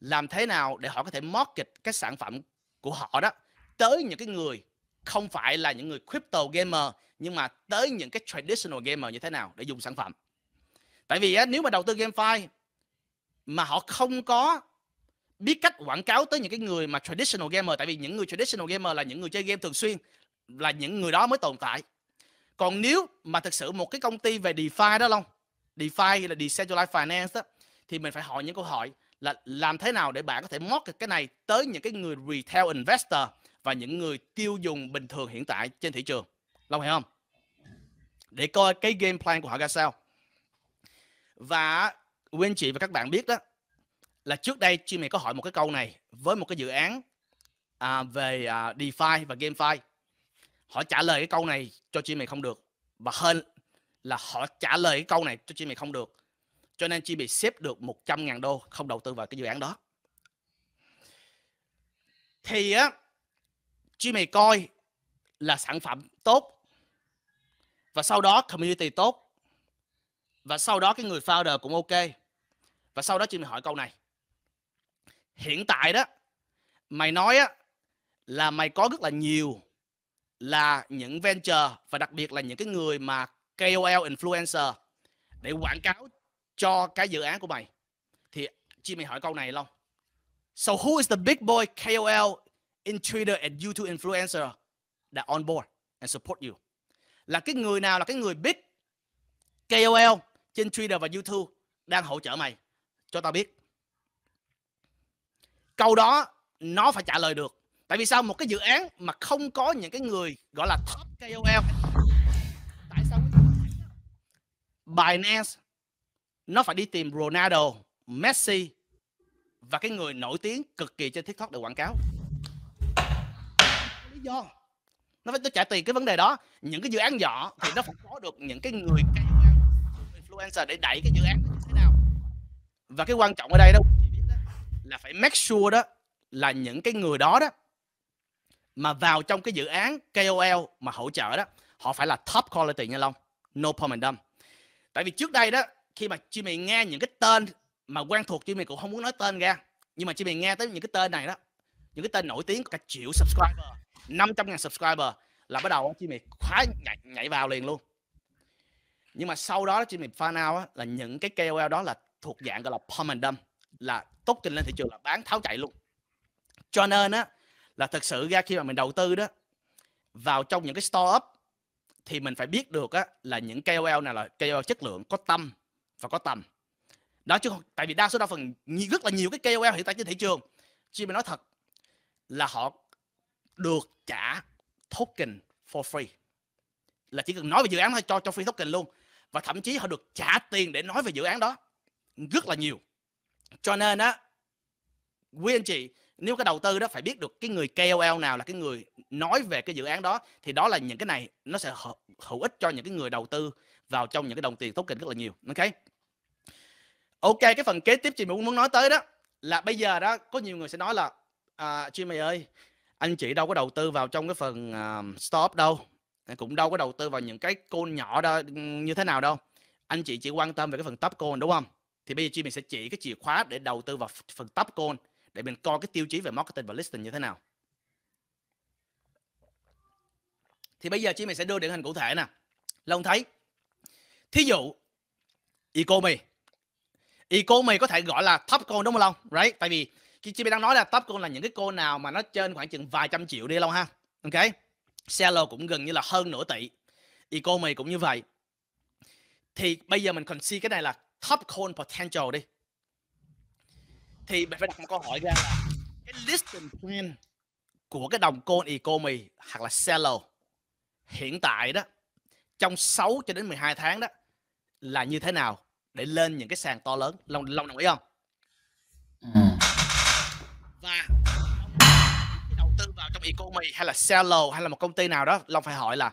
làm thế nào để họ có thể market cái sản phẩm của họ đó tới những cái người không phải là những người crypto gamer nhưng mà tới những cái traditional gamer như thế nào để dùng sản phẩm tại vì á, nếu mà đầu tư GameFi mà họ không có biết cách quảng cáo tới những cái người mà traditional gamer tại vì những người traditional gamer là những người chơi game thường xuyên là những người đó mới tồn tại còn nếu mà thực sự một cái công ty về DeFi đó long, DeFi là Decentralized Finance đó thì mình phải hỏi những câu hỏi là làm thế nào để bạn có thể market cái này tới những cái người retail investor và những người tiêu dùng bình thường hiện tại trên thị trường long hiểu không để coi cái game plan của họ ra sao và quý anh chị và các bạn biết đó là trước đây chị mày có hỏi một cái câu này với một cái dự án à, về à, DeFi và GameFi họ trả lời cái câu này cho chị mày không được và hơn là họ trả lời cái câu này cho chị mày không được cho nên chị bị xếp được 100.000 đô không đầu tư vào cái dự án đó thì á chứ mày coi là sản phẩm tốt và sau đó community tốt và sau đó cái người founder cũng ok và sau đó chị mày hỏi câu này hiện tại đó mày nói á là mày có rất là nhiều là những venture và đặc biệt là những cái người mà KOL influencer để quảng cáo cho cái dự án của mày thì chị mày hỏi câu này không so who is the big boy KOL in trader and YouTube influencer đã on board and support you. Là cái người nào là cái người big KOL trên Twitter và YouTube đang hỗ trợ mày cho tao biết. Câu đó nó phải trả lời được. Tại vì sao một cái dự án mà không có những cái người gọi là top KOL tại sao Binance nó phải đi tìm Ronaldo, Messi và cái người nổi tiếng cực kỳ trên TikTok để quảng cáo do nó phải tôi trả tiền cái vấn đề đó những cái dự án nhỏ thì nó phải có được những cái người influencer để đẩy cái dự án như thế nào và cái quan trọng ở đây đó là phải make sure đó là những cái người đó đó mà vào trong cái dự án KOL mà hỗ trợ đó họ phải là top quality nha long no problem dumb tại vì trước đây đó khi mà chị mày nghe những cái tên mà quen thuộc chị mày cũng không muốn nói tên ra nhưng mà chị mày nghe tới những cái tên này đó những cái tên nổi tiếng có cả triệu subscriber 500 ngàn subscriber là bắt đầu chị mình khóa nhảy, nhảy vào liền luôn nhưng mà sau đó chị mình find out là những cái KOL đó là thuộc dạng gọi là pump and dump là tốt trình lên thị trường là bán tháo chạy luôn cho nên á là thật sự ra khi mà mình đầu tư đó vào trong những cái store up thì mình phải biết được á là những KOL nào là KOL chất lượng có tâm và có tầm đó chứ tại vì đa số đa phần rất là nhiều cái KOL hiện tại trên thị trường chị mình nói thật là họ được trả token for free là chỉ cần nói về dự án thôi cho cho free token luôn và thậm chí họ được trả tiền để nói về dự án đó rất là nhiều cho nên á quý anh chị nếu cái đầu tư đó phải biết được cái người KOL nào là cái người nói về cái dự án đó thì đó là những cái này nó sẽ hữu ích cho những cái người đầu tư vào trong những cái đồng tiền token rất là nhiều ok ok cái phần kế tiếp chị muốn muốn nói tới đó là bây giờ đó có nhiều người sẽ nói là à, chị mày ơi anh chị đâu có đầu tư vào trong cái phần uh, stop đâu à, cũng đâu có đầu tư vào những cái côn nhỏ đó ừ, như thế nào đâu anh chị chỉ quan tâm về cái phần top côn đúng không thì bây giờ chị mình sẽ chỉ cái chìa khóa để đầu tư vào phần top côn để mình coi cái tiêu chí về marketing và listing như thế nào thì bây giờ chị mình sẽ đưa điển hình cụ thể nè long thấy thí dụ economy economy có thể gọi là top côn đúng không long right tại vì Kichibi đang nói là top cô là những cái cô nào mà nó trên khoảng chừng vài trăm triệu đi lâu ha ok seller cũng gần như là hơn nửa tỷ Economy cũng như vậy thì bây giờ mình còn consider cái này là top call potential đi thì mình phải đặt một câu hỏi ra là cái listing plan của cái đồng call Economy hoặc là seller hiện tại đó trong 6 cho đến 12 tháng đó là như thế nào để lên những cái sàn to lớn long long đồng ý không và đầu tư vào trong economy hay là Cello hay là một công ty nào đó long phải hỏi là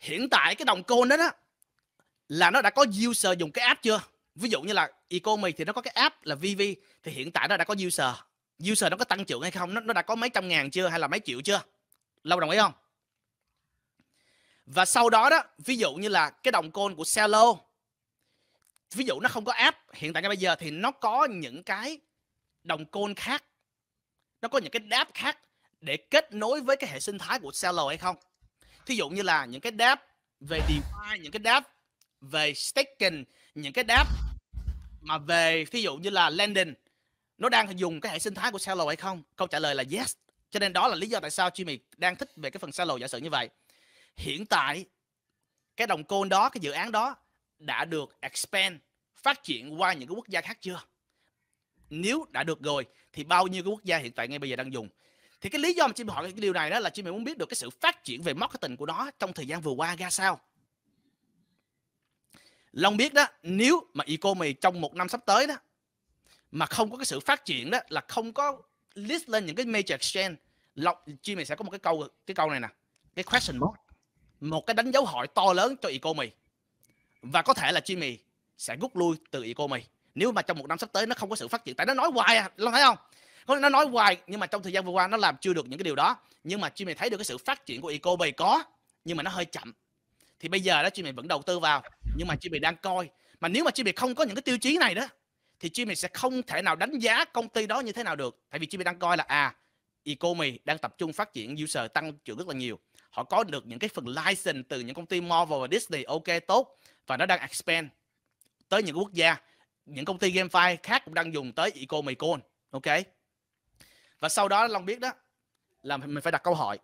hiện tại cái đồng coin đó, đó là nó đã có user dùng cái app chưa ví dụ như là economy thì nó có cái app là vv thì hiện tại nó đã có user user nó có tăng trưởng hay không nó, nó đã có mấy trăm ngàn chưa hay là mấy triệu chưa long đồng ý không và sau đó đó ví dụ như là cái đồng coin của Cello ví dụ nó không có app hiện tại ngay bây giờ thì nó có những cái đồng côn khác nó có những cái đáp khác để kết nối với cái hệ sinh thái của seller hay không thí dụ như là những cái đáp về DeFi những cái đáp về staking những cái đáp mà về thí dụ như là lending nó đang dùng cái hệ sinh thái của Salo hay không? Câu trả lời là yes. Cho nên đó là lý do tại sao Jimmy đang thích về cái phần Salo giả sử như vậy. Hiện tại cái đồng côn đó, cái dự án đó đã được expand, phát triển qua những cái quốc gia khác chưa? nếu đã được rồi thì bao nhiêu cái quốc gia hiện tại ngay bây giờ đang dùng thì cái lý do mà chị hỏi cái điều này đó là chị muốn biết được cái sự phát triển về marketing của nó trong thời gian vừa qua ra sao Long biết đó nếu mà e-commerce trong một năm sắp tới đó mà không có cái sự phát triển đó là không có list lên những cái major exchange Long chị mày sẽ có một cái câu cái câu này nè cái question mark một cái đánh dấu hỏi to lớn cho e-commerce và có thể là chị mày sẽ rút lui từ e-commerce nếu mà trong một năm sắp tới nó không có sự phát triển tại nó nói hoài à lo thấy không nó nói hoài nhưng mà trong thời gian vừa qua nó làm chưa được những cái điều đó nhưng mà chị mày thấy được cái sự phát triển của eco bày có nhưng mà nó hơi chậm thì bây giờ đó chị mày vẫn đầu tư vào nhưng mà chị mày đang coi mà nếu mà chị mày không có những cái tiêu chí này đó thì chị mày sẽ không thể nào đánh giá công ty đó như thế nào được tại vì chị mày đang coi là à eco mày đang tập trung phát triển user tăng trưởng rất là nhiều họ có được những cái phần license từ những công ty Marvel và Disney ok tốt và nó đang expand tới những quốc gia những công ty GameFi khác cũng đang dùng tới Ico Micon ok và sau đó Long biết đó là mình phải đặt câu hỏi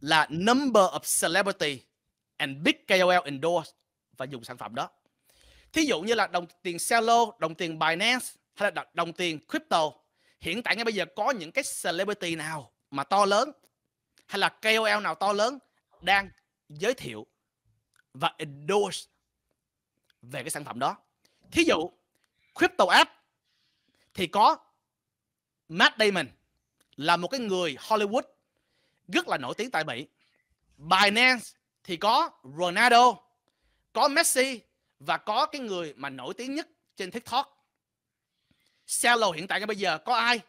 là number of celebrity and big KOL endorse và dùng sản phẩm đó thí dụ như là đồng tiền Celo đồng tiền Binance hay là đồng tiền crypto hiện tại ngay bây giờ có những cái celebrity nào mà to lớn hay là KOL nào to lớn đang giới thiệu và endorse về cái sản phẩm đó thí dụ crypto app thì có Matt Damon là một cái người Hollywood rất là nổi tiếng tại Mỹ. Binance thì có Ronaldo, có Messi và có cái người mà nổi tiếng nhất trên TikTok. Cello hiện tại cái bây giờ có ai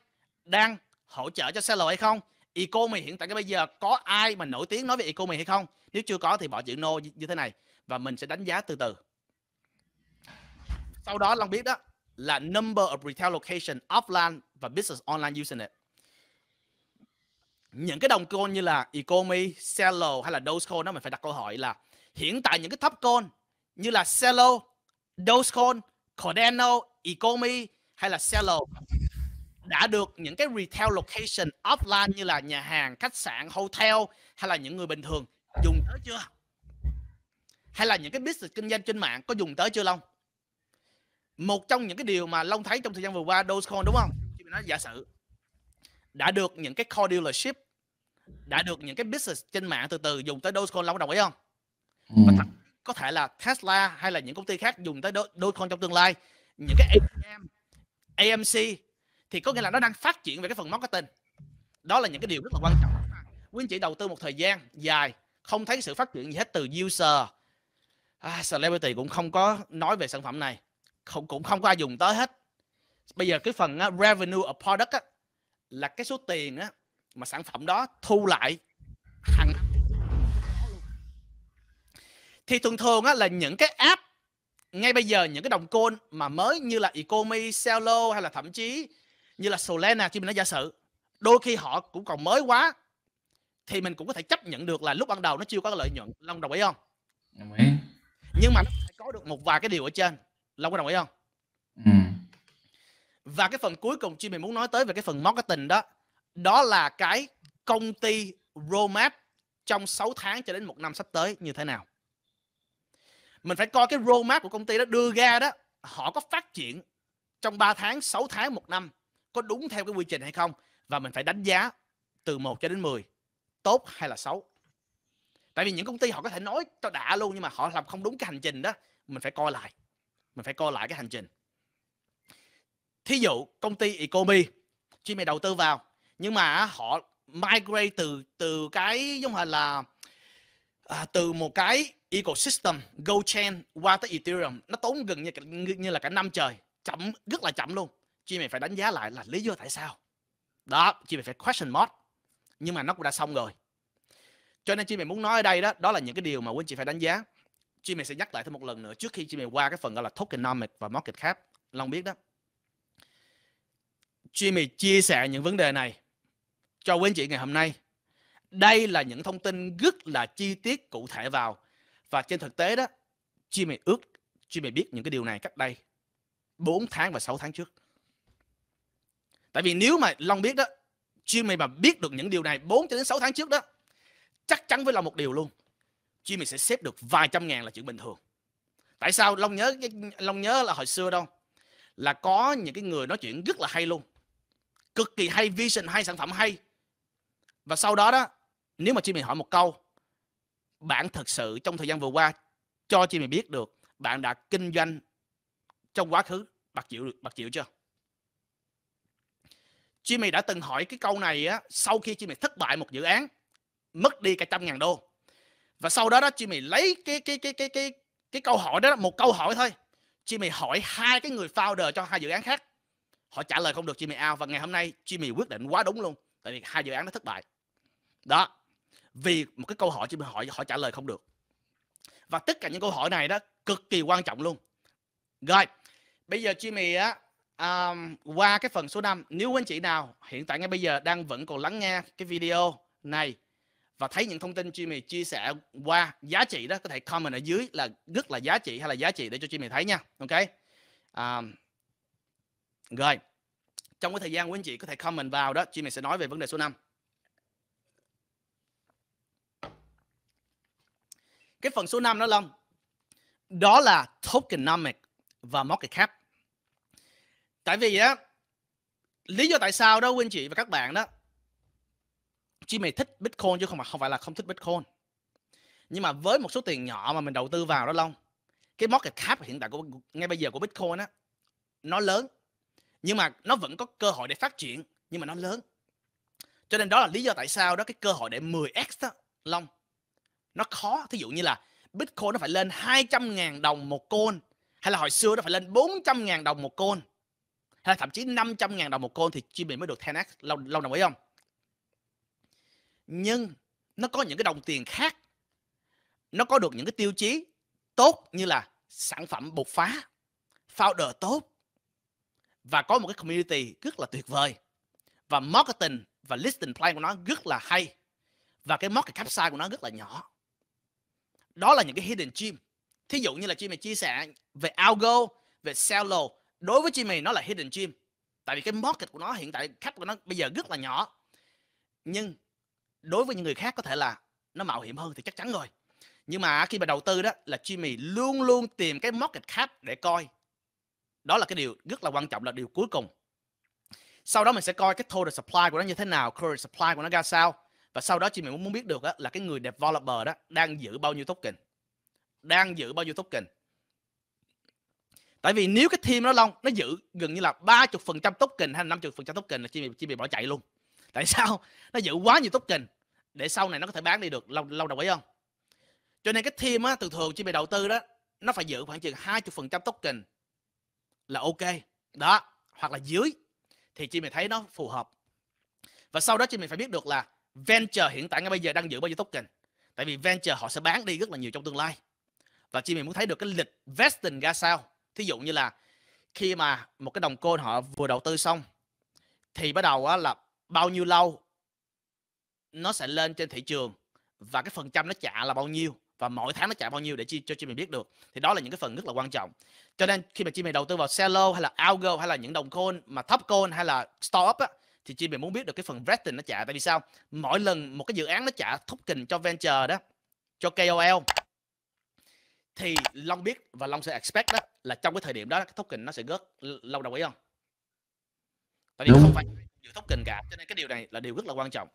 đang hỗ trợ cho Cello hay không? Economy hiện tại cái bây giờ có ai mà nổi tiếng nói về Economy hay không? Nếu chưa có thì bỏ chữ no như thế này và mình sẽ đánh giá từ từ. Sau đó Long biết đó là number of retail location offline và business online using it những cái đồng coin như là Ecomi, Cello hay là Dogecoin đó mình phải đặt câu hỏi là hiện tại những cái thấp coin như là Cello, Dogecoin, Cardano, Ecomi hay là Cello đã được những cái retail location offline như là nhà hàng, khách sạn, hotel hay là những người bình thường dùng tới chưa? Hay là những cái business kinh doanh trên mạng có dùng tới chưa Long? một trong những cái điều mà long thấy trong thời gian vừa qua dogecoin đúng không khi nói giả sử đã được những cái core dealership đã được những cái business trên mạng từ từ dùng tới dogecoin long đồng ý không ừ. và có thể là tesla hay là những công ty khác dùng tới dogecoin trong tương lai những cái AM, amc thì có nghĩa là nó đang phát triển về cái phần marketing đó là những cái điều rất là quan trọng quý anh chị đầu tư một thời gian dài không thấy sự phát triển gì hết từ user à, celebrity cũng không có nói về sản phẩm này không cũng không có ai dùng tới hết bây giờ cái phần uh, revenue of product á, là cái số tiền á, mà sản phẩm đó thu lại hàng thì thường thường á, là những cái app ngay bây giờ những cái đồng côn mà mới như là Ecomi, Cello hay là thậm chí như là Solana khi mình nói giả sử đôi khi họ cũng còn mới quá thì mình cũng có thể chấp nhận được là lúc ban đầu nó chưa có lợi nhuận long đồng ý không nhưng mà nó phải có được một vài cái điều ở trên Long có đồng ý không? Ừ. Và cái phần cuối cùng chị mình muốn nói tới về cái phần marketing đó Đó là cái công ty roadmap trong 6 tháng cho đến một năm sắp tới như thế nào Mình phải coi cái roadmap của công ty đó đưa ra đó Họ có phát triển trong 3 tháng, 6 tháng, một năm Có đúng theo cái quy trình hay không Và mình phải đánh giá từ 1 cho đến 10 Tốt hay là xấu Tại vì những công ty họ có thể nói tao đã luôn Nhưng mà họ làm không đúng cái hành trình đó Mình phải coi lại mình phải coi lại cái hành trình thí dụ công ty Ecomi chuyên mày đầu tư vào nhưng mà họ migrate từ từ cái giống hình là à, từ một cái ecosystem GoChain qua tới Ethereum nó tốn gần như như là cả năm trời chậm rất là chậm luôn chị mày phải đánh giá lại là lý do tại sao đó chị mày phải question mark. nhưng mà nó cũng đã xong rồi cho nên chị mày muốn nói ở đây đó đó là những cái điều mà quý anh chị phải đánh giá chị Jimmy sẽ nhắc lại thêm một lần nữa trước khi chị Jimmy qua cái phần gọi là tokenomics và market cap. Long biết đó. chị Jimmy chia sẻ những vấn đề này cho quý anh chị ngày hôm nay. Đây là những thông tin rất là chi tiết cụ thể vào và trên thực tế đó chị Jimmy ước chị Jimmy biết những cái điều này cách đây 4 tháng và 6 tháng trước. Tại vì nếu mà Long biết đó chị Jimmy mà biết được những điều này 4 cho đến 6 tháng trước đó chắc chắn với Long một điều luôn chuyên mình sẽ xếp được vài trăm ngàn là chuyện bình thường tại sao long nhớ cái long nhớ là hồi xưa đâu là có những cái người nói chuyện rất là hay luôn cực kỳ hay vision hay sản phẩm hay và sau đó đó nếu mà chị mình hỏi một câu bạn thật sự trong thời gian vừa qua cho chị mình biết được bạn đã kinh doanh trong quá khứ bạc chịu được bạc chịu chưa Jimmy đã từng hỏi cái câu này á, sau khi Jimmy thất bại một dự án mất đi cả trăm ngàn đô và sau đó đó chị mày lấy cái cái cái cái cái cái câu hỏi đó một câu hỏi thôi chị mày hỏi hai cái người founder cho hai dự án khác họ trả lời không được chị mày ao và ngày hôm nay chị mày quyết định quá đúng luôn tại vì hai dự án nó thất bại đó vì một cái câu hỏi chị mày hỏi họ trả lời không được và tất cả những câu hỏi này đó cực kỳ quan trọng luôn rồi bây giờ chị mày á um, qua cái phần số 5 nếu anh chị nào hiện tại ngay bây giờ đang vẫn còn lắng nghe cái video này và thấy những thông tin Jimmy chia sẻ qua giá trị đó có thể comment ở dưới là rất là giá trị hay là giá trị để cho Jimmy thấy nha ok à, rồi trong cái thời gian của anh chị có thể comment vào đó Jimmy sẽ nói về vấn đề số 5 cái phần số 5 đó Long đó là tokenomic và market cap tại vì á lý do tại sao đó quý anh chị và các bạn đó chỉ mày thích bitcoin chứ không mà không phải là không thích bitcoin nhưng mà với một số tiền nhỏ mà mình đầu tư vào đó long cái market cap hiện tại của ngay bây giờ của bitcoin á nó lớn nhưng mà nó vẫn có cơ hội để phát triển nhưng mà nó lớn cho nên đó là lý do tại sao đó cái cơ hội để 10x đó long nó khó thí dụ như là bitcoin nó phải lên 200.000 đồng một côn hay là hồi xưa nó phải lên 400.000 đồng một côn hay là thậm chí 500.000 đồng một côn thì chi mình mới được 10x lâu lâu đồng ý không nhưng nó có những cái đồng tiền khác nó có được những cái tiêu chí tốt như là sản phẩm bột phá founder tốt và có một cái community rất là tuyệt vời và marketing và listing plan của nó rất là hay và cái market cap size của nó rất là nhỏ đó là những cái hidden gem thí dụ như là chị mày chia sẻ về algo về sell đối với chị mày nó là hidden gem tại vì cái market của nó hiện tại khách của nó bây giờ rất là nhỏ nhưng đối với những người khác có thể là nó mạo hiểm hơn thì chắc chắn rồi nhưng mà khi mà đầu tư đó là Jimmy luôn luôn tìm cái market cap để coi đó là cái điều rất là quan trọng là điều cuối cùng sau đó mình sẽ coi cái total supply của nó như thế nào current supply của nó ra sao và sau đó Jimmy muốn biết được là cái người developer đó đang giữ bao nhiêu token đang giữ bao nhiêu token Tại vì nếu cái team nó long nó giữ gần như là ba phần trăm token hay năm phần trăm token là Jimmy, Jimmy bỏ chạy luôn tại sao nó giữ quá nhiều tốt trình để sau này nó có thể bán đi được lâu lâu đồng ý không cho nên cái team á thường thường chi về đầu tư đó nó phải giữ khoảng chừng 20% trình là ok đó hoặc là dưới thì chị mày thấy nó phù hợp và sau đó chị mày phải biết được là venture hiện tại ngay bây giờ đang giữ bao nhiêu token tại vì venture họ sẽ bán đi rất là nhiều trong tương lai và chị mày muốn thấy được cái lịch vesting ra sao thí dụ như là khi mà một cái đồng coin họ vừa đầu tư xong thì bắt đầu là bao nhiêu lâu nó sẽ lên trên thị trường và cái phần trăm nó trả là bao nhiêu và mỗi tháng nó trả bao nhiêu để chi cho chị mình biết được thì đó là những cái phần rất là quan trọng cho nên khi mà chị mình đầu tư vào Cello hay là algo hay là những đồng coin mà thấp coin hay là startup á, thì chị mình muốn biết được cái phần rating nó trả tại vì sao mỗi lần một cái dự án nó trả token cho venture đó cho KOL thì Long biết và Long sẽ expect đó là trong cái thời điểm đó cái token nó sẽ gớt lâu đồng ý không tại vì Đúng. không phải giữ token cả cho nên cái điều này là điều rất là quan trọng